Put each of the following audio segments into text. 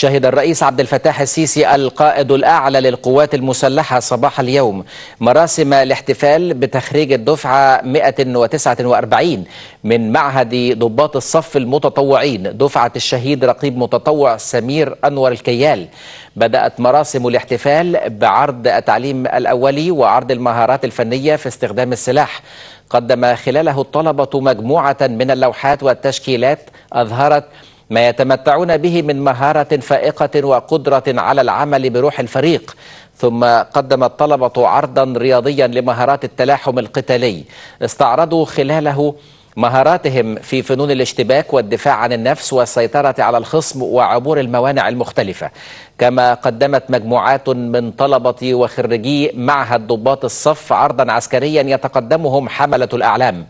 شهد الرئيس عبد الفتاح السيسي القائد الأعلى للقوات المسلحة صباح اليوم مراسم الاحتفال بتخريج الدفعة 149 من معهد ضباط الصف المتطوعين دفعة الشهيد رقيب متطوع سمير أنور الكيال بدأت مراسم الاحتفال بعرض التعليم الأولي وعرض المهارات الفنية في استخدام السلاح قدم خلاله الطلبة مجموعة من اللوحات والتشكيلات أظهرت ما يتمتعون به من مهارة فائقة وقدرة على العمل بروح الفريق ثم قدم الطلبة عرضا رياضيا لمهارات التلاحم القتالي استعرضوا خلاله مهاراتهم في فنون الاشتباك والدفاع عن النفس والسيطرة على الخصم وعبور الموانع المختلفة كما قدمت مجموعات من طلبة وخريجي معهد ضباط الصف عرضا عسكريا يتقدمهم حملة الأعلام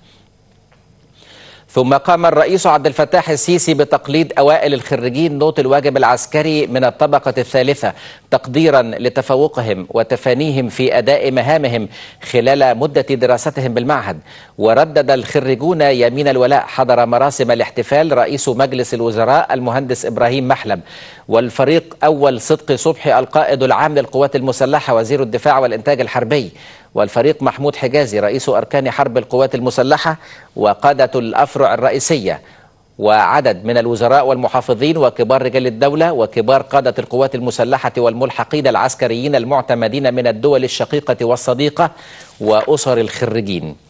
ثم قام الرئيس عبد الفتاح السيسي بتقليد أوائل الخريجين نوط الواجب العسكري من الطبقة الثالثة تقديرا لتفوقهم وتفانيهم في أداء مهامهم خلال مدة دراستهم بالمعهد وردد الخريجون يمين الولاء حضر مراسم الاحتفال رئيس مجلس الوزراء المهندس إبراهيم محلب والفريق أول صدقي صبحي القائد العام للقوات المسلحة وزير الدفاع والإنتاج الحربي والفريق محمود حجازي رئيس أركان حرب القوات المسلحة وقادة الأفرع الرئيسية وعدد من الوزراء والمحافظين وكبار رجال الدولة وكبار قادة القوات المسلحة والملحقين العسكريين المعتمدين من الدول الشقيقة والصديقة وأسر الخريجين